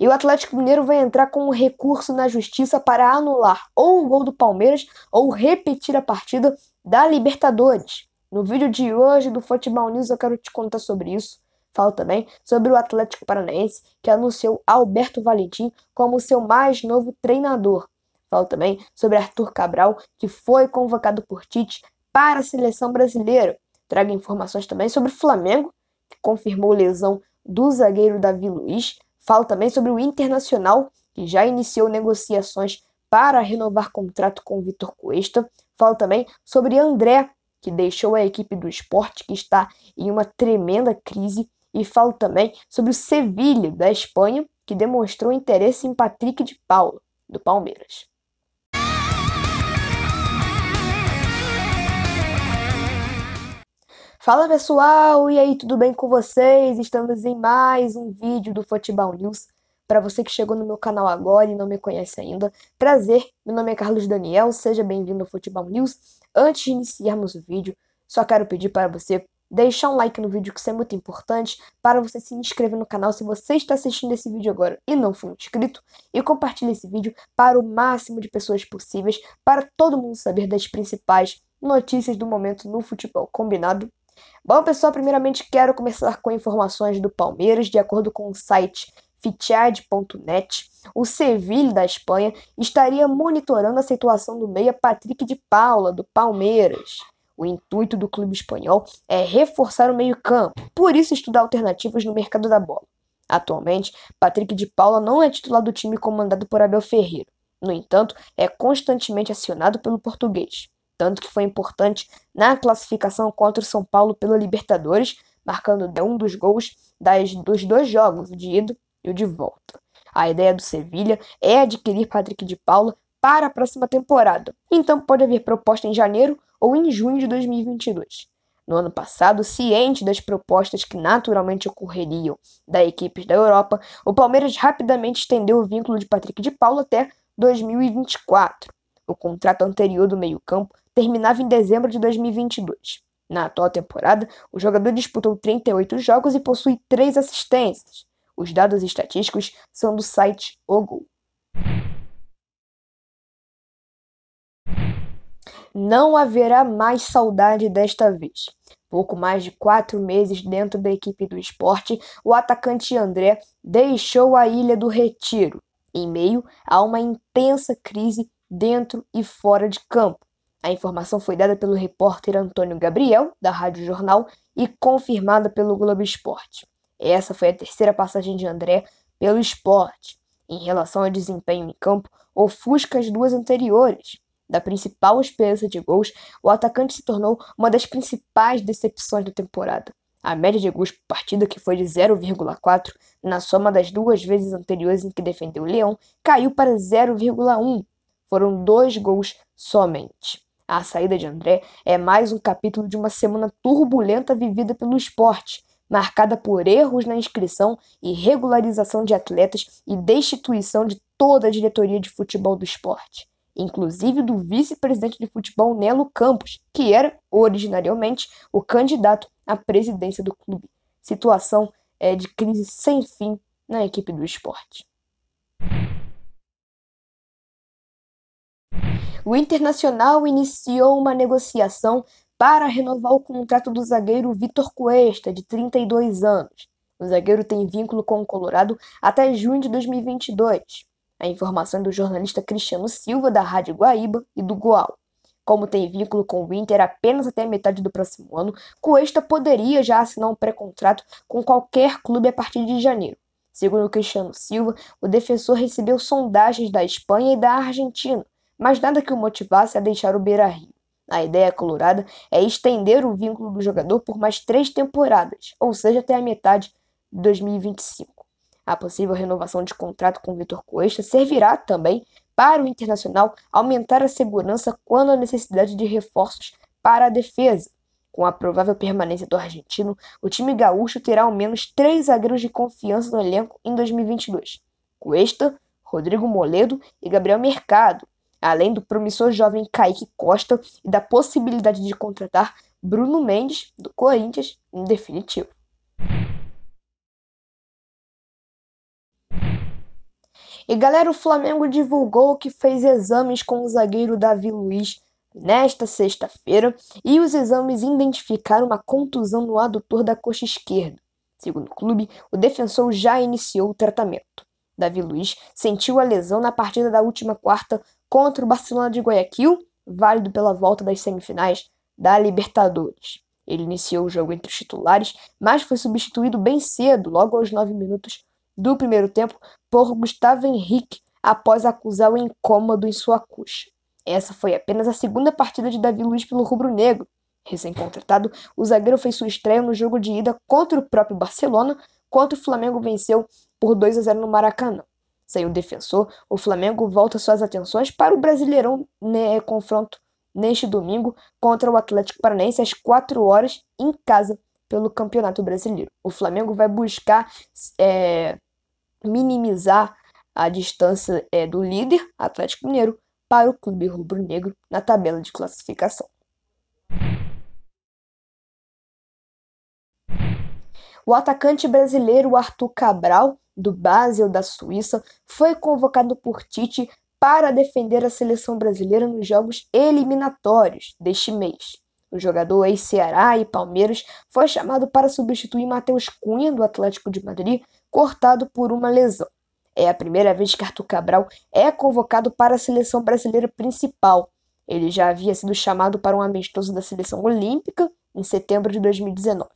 E o Atlético Mineiro vai entrar com um recurso na justiça para anular ou o gol do Palmeiras ou repetir a partida da Libertadores. No vídeo de hoje do Futebol News eu quero te contar sobre isso. Falo também sobre o Atlético Paranaense, que anunciou Alberto Valentim como seu mais novo treinador. Falo também sobre Arthur Cabral, que foi convocado por Tite para a seleção brasileira. Trago informações também sobre o Flamengo, que confirmou lesão do zagueiro Davi Luiz. Falo também sobre o Internacional, que já iniciou negociações para renovar contrato com o Vitor Cuesta. Falo também sobre André, que deixou a equipe do esporte, que está em uma tremenda crise. E falo também sobre o Sevilha, da Espanha, que demonstrou interesse em Patrick de Paulo, do Palmeiras. Fala pessoal, e aí, tudo bem com vocês? Estamos em mais um vídeo do Futebol News. Para você que chegou no meu canal agora e não me conhece ainda, prazer, meu nome é Carlos Daniel, seja bem-vindo ao Futebol News. Antes de iniciarmos o vídeo, só quero pedir para você deixar um like no vídeo, que isso é muito importante, para você se inscrever no canal se você está assistindo esse vídeo agora e não for inscrito, e compartilhe esse vídeo para o máximo de pessoas possíveis, para todo mundo saber das principais notícias do momento no futebol, combinado? Bom, pessoal, primeiramente quero começar com informações do Palmeiras. De acordo com o site fitiad.net, o Seville da Espanha estaria monitorando a situação do meia Patrick de Paula, do Palmeiras. O intuito do clube espanhol é reforçar o meio-campo, por isso estudar alternativas no mercado da bola. Atualmente, Patrick de Paula não é titular do time comandado por Abel Ferreira. No entanto, é constantemente acionado pelo português tanto que foi importante na classificação contra o São Paulo pela Libertadores, marcando um dos gols das, dos dois jogos, o de ida e o de volta. A ideia do Sevilha é adquirir Patrick de Paula para a próxima temporada, então pode haver proposta em janeiro ou em junho de 2022. No ano passado, ciente das propostas que naturalmente ocorreriam da equipes da Europa, o Palmeiras rapidamente estendeu o vínculo de Patrick de Paula até 2024. O contrato anterior do meio-campo terminava em dezembro de 2022. Na atual temporada, o jogador disputou 38 jogos e possui 3 assistências. Os dados estatísticos são do site Ogol. Não haverá mais saudade desta vez. Pouco mais de quatro meses dentro da equipe do esporte, o atacante André deixou a Ilha do Retiro, em meio a uma intensa crise dentro e fora de campo. A informação foi dada pelo repórter Antônio Gabriel, da Rádio Jornal, e confirmada pelo Globo Esporte. Essa foi a terceira passagem de André pelo esporte. Em relação ao desempenho em campo, ofusca as duas anteriores. Da principal esperança de gols, o atacante se tornou uma das principais decepções da temporada. A média de gols por partida, que foi de 0,4, na soma das duas vezes anteriores em que defendeu o Leão, caiu para 0,1. Foram dois gols somente. A saída de André é mais um capítulo de uma semana turbulenta vivida pelo esporte, marcada por erros na inscrição e regularização de atletas e destituição de toda a diretoria de futebol do esporte, inclusive do vice-presidente de futebol Nelo Campos, que era originariamente o candidato à presidência do clube. Situação é de crise sem fim na equipe do esporte o Internacional iniciou uma negociação para renovar o contrato do zagueiro Vitor Cuesta, de 32 anos. O zagueiro tem vínculo com o Colorado até junho de 2022. A informação é do jornalista Cristiano Silva, da Rádio Guaíba e do Goal. Como tem vínculo com o Inter apenas até metade do próximo ano, Cuesta poderia já assinar um pré-contrato com qualquer clube a partir de janeiro. Segundo Cristiano Silva, o defensor recebeu sondagens da Espanha e da Argentina, mas nada que o motivasse a deixar o Beira-Rio. A ideia colorada é estender o vínculo do jogador por mais três temporadas, ou seja, até a metade de 2025. A possível renovação de contrato com Vitor Cuesta servirá também para o Internacional aumentar a segurança quando a necessidade de reforços para a defesa. Com a provável permanência do argentino, o time gaúcho terá ao menos três zagueiros de confiança no elenco em 2022. Cuesta, Rodrigo Moledo e Gabriel Mercado, além do promissor jovem Kaique Costa e da possibilidade de contratar Bruno Mendes, do Corinthians, em definitivo. E galera, o Flamengo divulgou que fez exames com o zagueiro Davi Luiz nesta sexta-feira e os exames identificaram uma contusão no adutor da coxa esquerda. Segundo o clube, o defensor já iniciou o tratamento. Davi Luiz sentiu a lesão na partida da última quarta contra o Barcelona de Guayaquil, válido pela volta das semifinais da Libertadores. Ele iniciou o jogo entre os titulares, mas foi substituído bem cedo, logo aos 9 minutos do primeiro tempo, por Gustavo Henrique, após acusar o incômodo em sua coxa. Essa foi apenas a segunda partida de Davi Luiz pelo Rubro Negro. Recém-contratado, o zagueiro fez sua estreia no jogo de ida contra o próprio Barcelona, quando o Flamengo venceu por 2 a 0 no Maracanã sem o defensor, o Flamengo volta suas atenções para o Brasileirão né, confronto neste domingo contra o Atlético Paranaense às 4 horas em casa pelo Campeonato Brasileiro. O Flamengo vai buscar é, minimizar a distância é, do líder Atlético Mineiro para o clube rubro-negro na tabela de classificação. O atacante brasileiro Arthur Cabral do Basel da Suíça, foi convocado por Tite para defender a seleção brasileira nos jogos eliminatórios deste mês. O jogador ex-Ceará e Palmeiras foi chamado para substituir Matheus Cunha do Atlético de Madrid, cortado por uma lesão. É a primeira vez que Arthur Cabral é convocado para a seleção brasileira principal. Ele já havia sido chamado para um amistoso da seleção olímpica em setembro de 2019.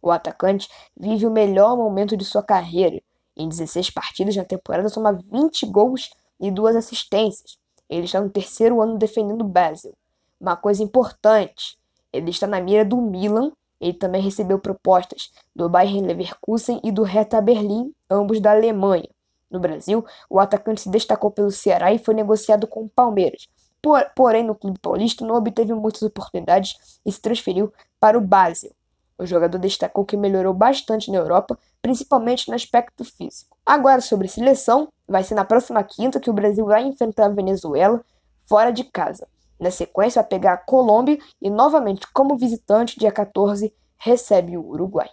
O atacante vive o melhor momento de sua carreira em 16 partidas na temporada, soma 20 gols e duas assistências. Ele está no terceiro ano defendendo o Basel. Uma coisa importante, ele está na mira do Milan. Ele também recebeu propostas do Bayern Leverkusen e do Hertha Berlim, ambos da Alemanha. No Brasil, o atacante se destacou pelo Ceará e foi negociado com o Palmeiras. Por, porém, no clube paulista não obteve muitas oportunidades e se transferiu para o Basel. O jogador destacou que melhorou bastante na Europa, principalmente no aspecto físico. Agora sobre seleção, vai ser na próxima quinta que o Brasil vai enfrentar a Venezuela fora de casa. Na sequência, vai pegar a Colômbia e novamente como visitante, dia 14, recebe o Uruguai.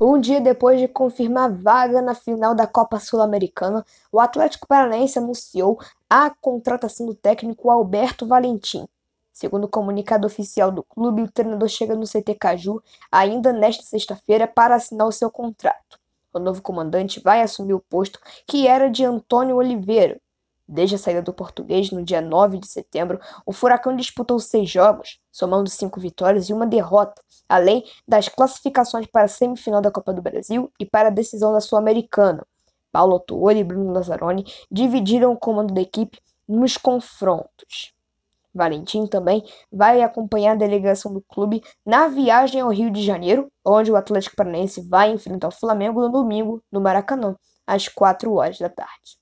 Um dia depois de confirmar vaga na final da Copa Sul-Americana, o Atlético Paranaense anunciou a contratação do técnico Alberto Valentim. Segundo o comunicado oficial do clube, o treinador chega no CT Caju ainda nesta sexta-feira para assinar o seu contrato. O novo comandante vai assumir o posto que era de Antônio Oliveira. Desde a saída do português no dia 9 de setembro, o Furacão disputou seis jogos, somando cinco vitórias e uma derrota, além das classificações para a semifinal da Copa do Brasil e para a decisão da Sul-Americana. Paulo Autuori e Bruno Lazzaroni dividiram o comando da equipe nos confrontos. Valentim também vai acompanhar a delegação do clube na viagem ao Rio de Janeiro, onde o Atlético Paranaense vai enfrentar o Flamengo no domingo no Maracanã, às 4 horas da tarde.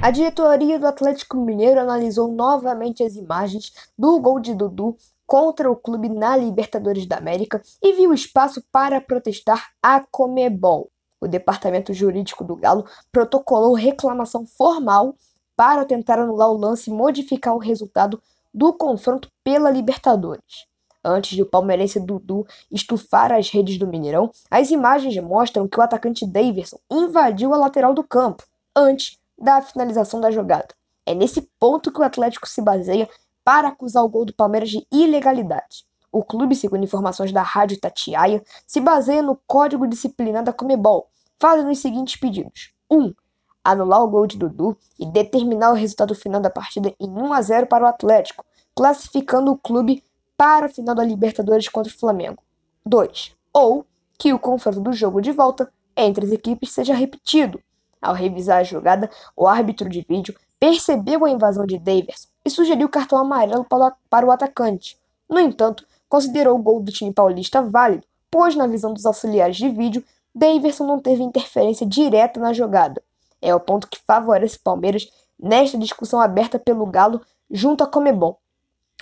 A diretoria do Atlético Mineiro analisou novamente as imagens do gol de Dudu contra o clube na Libertadores da América e viu espaço para protestar a Comebol o departamento jurídico do Galo protocolou reclamação formal para tentar anular o lance e modificar o resultado do confronto pela Libertadores. Antes de o palmeirense Dudu estufar as redes do Mineirão, as imagens mostram que o atacante Davidson invadiu a lateral do campo antes da finalização da jogada. É nesse ponto que o Atlético se baseia para acusar o gol do Palmeiras de ilegalidade. O clube, segundo informações da Rádio Tatiaia, se baseia no código disciplinar da Comebol, fazendo os seguintes pedidos: 1. Um, anular o gol de Dudu e determinar o resultado final da partida em 1 a 0 para o Atlético, classificando o clube para a final da Libertadores contra o Flamengo. 2. Ou que o confronto do jogo de volta entre as equipes seja repetido. Ao revisar a jogada, o árbitro de vídeo percebeu a invasão de Daverson e sugeriu o cartão amarelo para o atacante. No entanto, considerou o gol do time paulista válido, pois, na visão dos auxiliares de vídeo, Daverson não teve interferência direta na jogada. É o ponto que favorece o Palmeiras nesta discussão aberta pelo Galo junto a Comebol.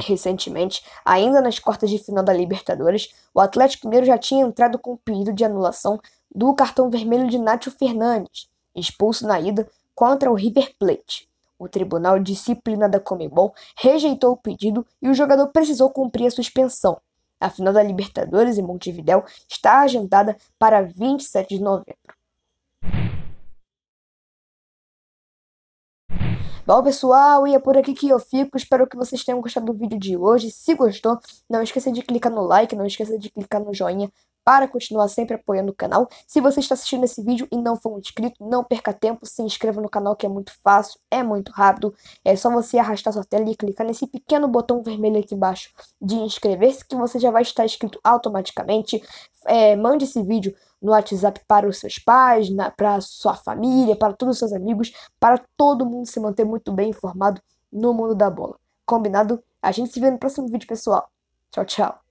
Recentemente, ainda nas quartas de final da Libertadores, o Atlético Mineiro já tinha entrado com o pedido de anulação do cartão vermelho de Nátio Fernandes, expulso na ida contra o River Plate. O Tribunal Disciplina da Comebol rejeitou o pedido e o jogador precisou cumprir a suspensão. A final da Libertadores em Montevidéu está agendada para 27 de novembro. Bom, pessoal, e é por aqui que eu fico. Espero que vocês tenham gostado do vídeo de hoje. Se gostou, não esqueça de clicar no like, não esqueça de clicar no joinha para continuar sempre apoiando o canal. Se você está assistindo esse vídeo e não for inscrito, não perca tempo, se inscreva no canal que é muito fácil, é muito rápido. É só você arrastar sua tela e clicar nesse pequeno botão vermelho aqui embaixo de inscrever-se que você já vai estar inscrito automaticamente. É, mande esse vídeo no WhatsApp para os seus pais, para a sua família, para todos os seus amigos, para todo mundo se manter muito bem informado no mundo da bola. Combinado? A gente se vê no próximo vídeo, pessoal. Tchau, tchau.